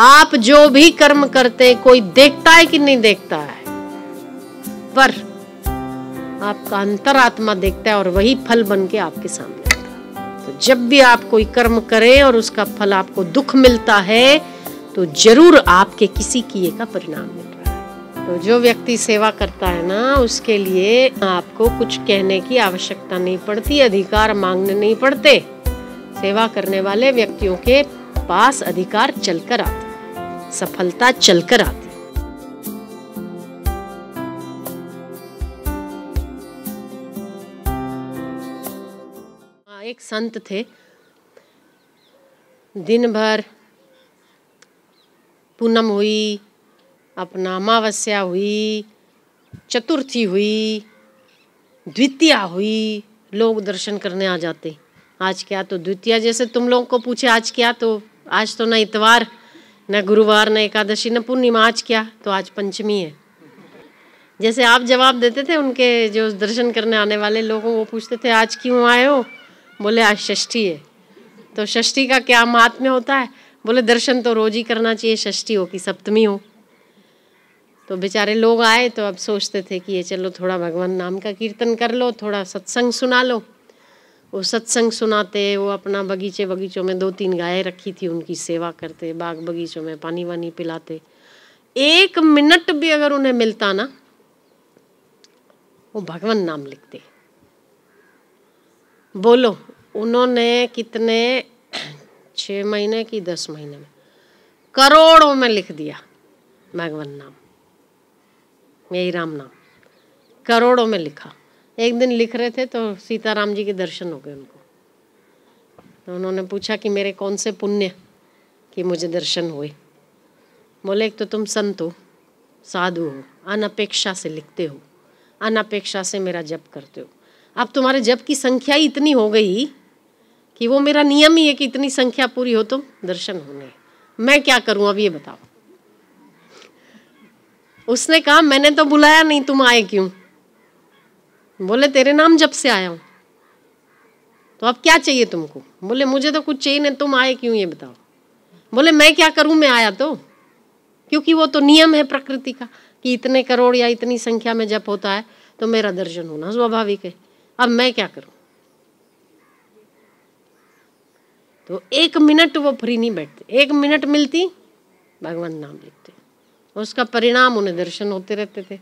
आप जो भी कर्म करते हैं कोई देखता है कि नहीं देखता है पर आपका अंतरात्मा देखता है और वही फल बन के आपके सामने तो जब भी आप कोई कर्म करें और उसका फल आपको दुख मिलता है तो जरूर आपके किसी किए का परिणाम मिल रहा है तो जो व्यक्ति सेवा करता है ना उसके लिए आपको कुछ कहने की आवश्यकता नहीं पड़ती अधिकार मांगने नहीं पड़ते सेवा करने वाले व्यक्तियों के पास अधिकार चलकर आता सफलता चलकर आती हाँ, एक संत थे दिन भर पूनम हुई अपना अमावस्या हुई चतुर्थी हुई द्वितीया हुई लोग दर्शन करने आ जाते आज क्या तो द्वितीया जैसे तुम लोगों को पूछे आज क्या तो आज तो ना इतवार न गुरुवार न एकादशी न पूर्णिमा आज क्या तो आज पंचमी है जैसे आप जवाब देते थे उनके जो दर्शन करने आने वाले लोगों वो पूछते थे आज क्यों आए हो बोले आज षष्ठी है तो षष्ठी का क्या महात्म्य होता है बोले दर्शन तो रोज ही करना चाहिए षष्ठी हो कि सप्तमी हो तो बेचारे लोग आए तो अब सोचते थे कि ये चलो थोड़ा भगवान नाम का कीर्तन कर लो थोड़ा सत्संग सुना लो वो सत्संग सुनाते वो अपना बगीचे बगीचों में दो तीन गायें रखी थी उनकी सेवा करते बाग बगीचों में पानी वानी पिलाते एक मिनट भी अगर उन्हें मिलता ना वो भगवान नाम लिखते बोलो उन्होंने कितने छ महीने की दस महीने में करोड़ों में लिख दिया भगवान नाम मेरी राम नाम करोड़ों में लिखा एक दिन लिख रहे थे तो सीताराम जी के दर्शन हो गए उनको तो उन्होंने पूछा कि मेरे कौन से पुण्य कि मुझे दर्शन हुए बोले एक तो तुम संत हो साधु हो अनपेक्षा से लिखते हो अनपेक्षा से मेरा जप करते हो अब तुम्हारे जप की संख्या ही इतनी हो गई कि वो मेरा नियम ही है कि इतनी संख्या पूरी हो तो दर्शन होने मैं क्या करूं अब ये बताओ उसने कहा मैंने तो बुलाया नहीं तुम आए क्यों बोले तेरे नाम जब से आया हूँ तो अब क्या चाहिए तुमको बोले मुझे तो कुछ चाहिए नहीं तुम आए क्यों ये बताओ बोले मैं क्या करूं मैं आया तो क्योंकि वो तो नियम है प्रकृति का कि इतने करोड़ या इतनी संख्या में जब होता है तो मेरा दर्शन होना स्वाभाविक है अब मैं क्या करूँ तो एक मिनट वो फ्री नहीं बैठते एक मिनट मिलती भगवान नाम लिखते उसका परिणाम उन्हें दर्शन होते रहते थे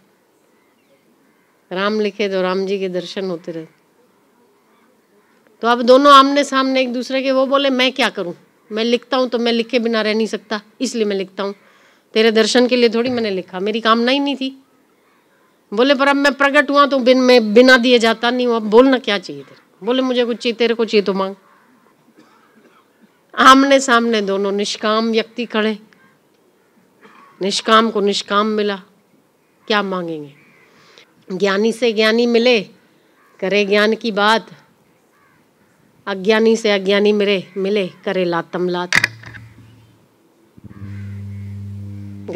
राम लिखे तो राम जी के दर्शन होते रहे तो अब दोनों आमने सामने एक दूसरे के वो बोले मैं क्या करूं मैं लिखता हूं तो मैं लिखे बिना रह नहीं सकता इसलिए मैं लिखता हूं तेरे दर्शन के लिए थोड़ी मैंने लिखा मेरी कामना ही नहीं थी बोले पर अब मैं प्रकट हुआ तो बिन मैं बिना दिए जाता नहीं हूँ अब बोलना क्या चाहिए तेरे बोले मुझे कुछ चाहिए तेरे को चाहिए तो मांग आमने सामने दोनों निष्काम व्यक्ति खड़े निष्काम को निष्काम मिला क्या मांगेंगे ज्ञानी से ज्ञानी मिले करे ज्ञान की बात अज्ञानी से अज्ञानी मिले मिले करे लातम लात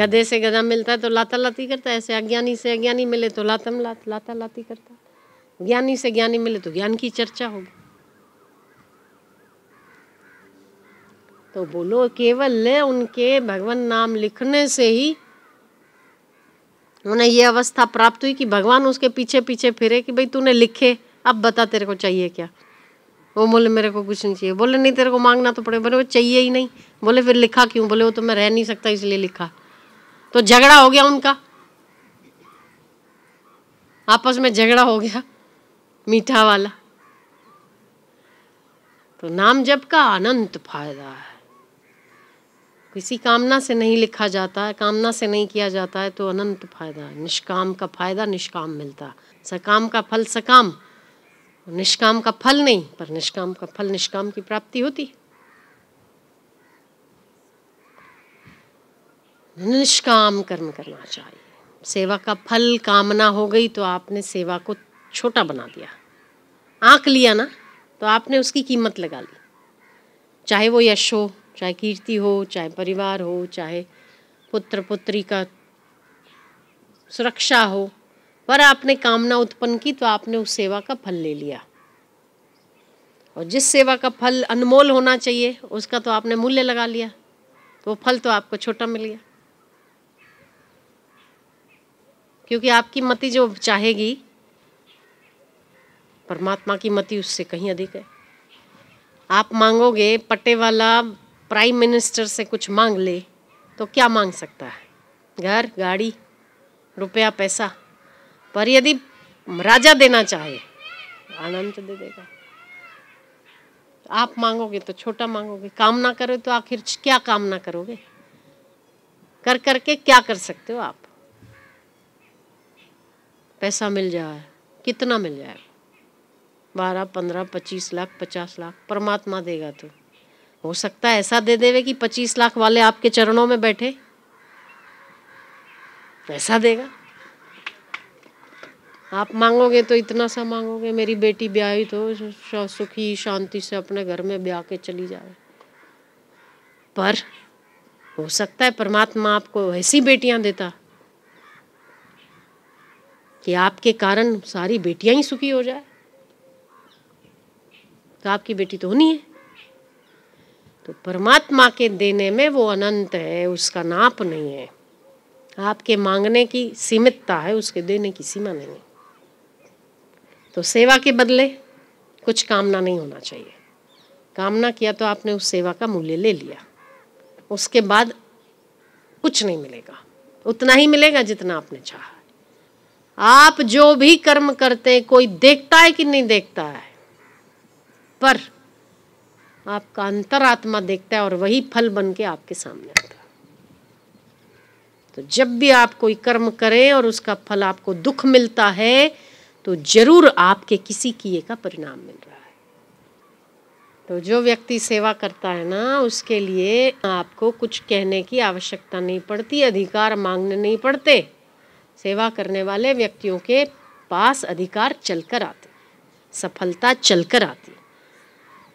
गधे से गधा मिलता है तो लाता लाती करता है ऐसे अज्ञानी से अज्ञानी मिले तो लातम लात लाता लाती करता है ज्ञानी से ज्ञानी मिले तो ज्ञान की चर्चा होगी तो बोलो केवल उनके भगवान नाम लिखने से ही उन्हें ये अवस्था प्राप्त हुई कि भगवान उसके पीछे पीछे फिरे कि भाई तूने लिखे अब बता तेरे को चाहिए क्या वो बोले मेरे को कुछ नहीं चाहिए बोले नहीं तेरे को मांगना तो पड़े बोले वो चाहिए ही नहीं बोले फिर लिखा क्यों बोले वो तो मैं रह नहीं सकता इसलिए लिखा तो झगड़ा हो गया उनका आपस में झगड़ा हो गया मीठा वाला तो नाम जब का अनंत फायदा है किसी कामना से नहीं लिखा जाता है कामना से नहीं किया जाता है तो अनंत फायदा निष्काम का फायदा निष्काम मिलता सकाम का फल सकाम निष्काम का फल नहीं पर निष्काम का फल निष्काम की प्राप्ति होती निष्काम कर्म करना चाहिए सेवा का फल कामना हो गई तो आपने सेवा को छोटा बना दिया आंक लिया ना तो आपने उसकी कीमत लगा ली चाहे वो यश हो चाहे कीर्ति हो चाहे परिवार हो चाहे पुत्र पुत्री का सुरक्षा हो पर आपने कामना उत्पन्न की तो आपने उस सेवा का फल ले लिया और जिस सेवा का फल अनमोल होना चाहिए उसका तो आपने मूल्य लगा लिया तो वो फल तो आपको छोटा मिल गया क्योंकि आपकी मति जो चाहेगी परमात्मा की मति उससे कहीं अधिक है आप मांगोगे पट्टे वाला प्राइम मिनिस्टर से कुछ मांग ले तो क्या मांग सकता है घर गाड़ी रुपया पैसा पर यदि राजा देना चाहे आनंद दे देगा आप मांगोगे तो छोटा मांगोगे काम ना करो तो आखिर क्या काम ना करोगे कर करके क्या कर सकते हो आप पैसा मिल जाए कितना मिल जाए बारह पंद्रह पच्चीस लाख पचास लाख परमात्मा देगा तो हो सकता है ऐसा दे देवे कि पच्चीस लाख वाले आपके चरणों में बैठे ऐसा देगा आप मांगोगे तो इतना सा मांगोगे मेरी बेटी ब्याही तो सुखी शांति से अपने घर में ब्याह के चली जाए पर हो सकता है परमात्मा आपको ऐसी बेटियां देता कि आपके कारण सारी बेटियां ही सुखी हो जाए तो आपकी बेटी तो होनी है तो परमात्मा के देने में वो अनंत है उसका नाप नहीं है आपके मांगने की सीमितता है उसके देने की सीमा नहीं है तो सेवा के बदले कुछ कामना नहीं होना चाहिए कामना किया तो आपने उस सेवा का मूल्य ले लिया उसके बाद कुछ नहीं मिलेगा उतना ही मिलेगा जितना आपने चाहा आप जो भी कर्म करते हैं कोई देखता है कि नहीं देखता है पर आपका अंतरात्मा देखता है और वही फल बन के आपके सामने आता है तो जब भी आप कोई कर्म करें और उसका फल आपको दुख मिलता है तो जरूर आपके किसी किए का परिणाम मिल रहा है तो जो व्यक्ति सेवा करता है ना उसके लिए आपको कुछ कहने की आवश्यकता नहीं पड़ती अधिकार मांगने नहीं पड़ते सेवा करने वाले व्यक्तियों के पास अधिकार चलकर आते सफलता चलकर आती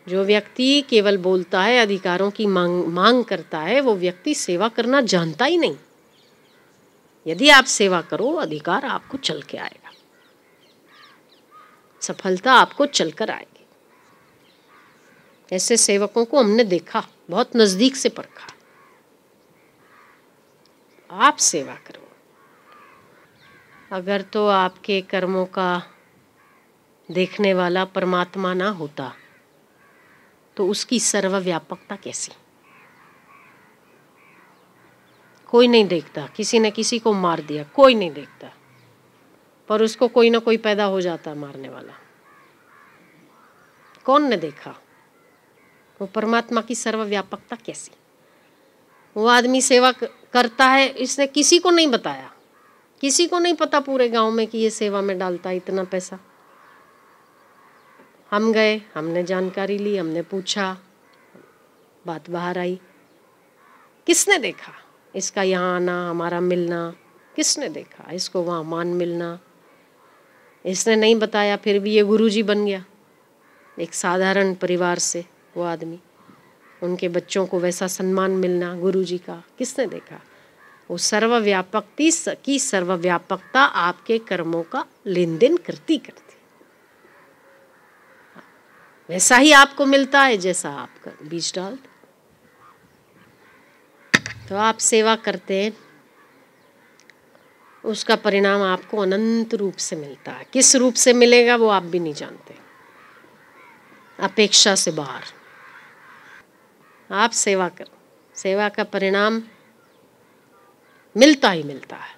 जो व्यक्ति केवल बोलता है अधिकारों की मांग मांग करता है वो व्यक्ति सेवा करना जानता ही नहीं यदि आप सेवा करो अधिकार आपको चल के आएगा सफलता आपको चलकर आएगी ऐसे सेवकों को हमने देखा बहुत नज़दीक से परखा आप सेवा करो अगर तो आपके कर्मों का देखने वाला परमात्मा ना होता तो उसकी सर्वव्यापकता कैसी कोई नहीं देखता किसी ने किसी को मार दिया कोई नहीं देखता पर उसको कोई ना कोई पैदा हो जाता है मारने वाला कौन ने देखा वो परमात्मा की सर्वव्यापकता कैसी वो आदमी सेवा करता है इसने किसी को नहीं बताया किसी को नहीं पता पूरे गांव में कि ये सेवा में डालता है इतना पैसा हम गए हमने जानकारी ली हमने पूछा बात बाहर आई किसने देखा इसका यहाँ आना हमारा मिलना किसने देखा इसको वहाँ मान मिलना इसने नहीं बताया फिर भी ये गुरुजी बन गया एक साधारण परिवार से वो आदमी उनके बच्चों को वैसा सम्मान मिलना गुरुजी का किसने देखा वो सर्वव्यापकती की सर्वव्यापकता आपके कर्मों का लेन देन करती करती वैसा ही आपको मिलता है जैसा आप कर, बीज डाल तो आप सेवा करते हैं उसका परिणाम आपको अनंत रूप से मिलता है किस रूप से मिलेगा वो आप भी नहीं जानते अपेक्षा से बाहर आप सेवा करो सेवा का परिणाम मिलता ही मिलता है